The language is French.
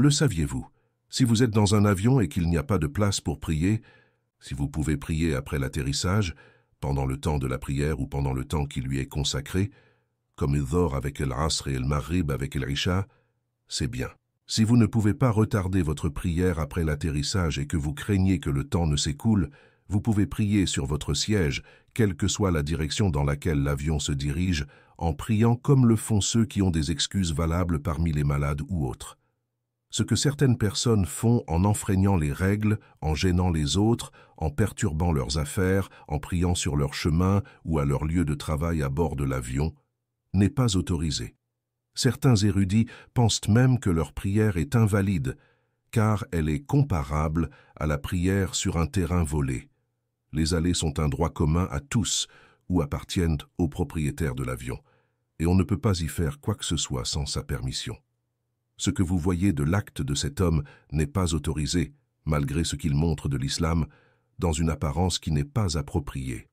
Le saviez-vous Si vous êtes dans un avion et qu'il n'y a pas de place pour prier, si vous pouvez prier après l'atterrissage, pendant le temps de la prière ou pendant le temps qui lui est consacré, comme il avec El Asr et El marib avec El risha c'est bien. Si vous ne pouvez pas retarder votre prière après l'atterrissage et que vous craignez que le temps ne s'écoule, vous pouvez prier sur votre siège, quelle que soit la direction dans laquelle l'avion se dirige, en priant comme le font ceux qui ont des excuses valables parmi les malades ou autres. Ce que certaines personnes font en enfreignant les règles, en gênant les autres, en perturbant leurs affaires, en priant sur leur chemin ou à leur lieu de travail à bord de l'avion, n'est pas autorisé. Certains érudits pensent même que leur prière est invalide, car elle est comparable à la prière sur un terrain volé. Les allées sont un droit commun à tous ou appartiennent au propriétaire de l'avion, et on ne peut pas y faire quoi que ce soit sans sa permission. Ce que vous voyez de l'acte de cet homme n'est pas autorisé, malgré ce qu'il montre de l'islam, dans une apparence qui n'est pas appropriée.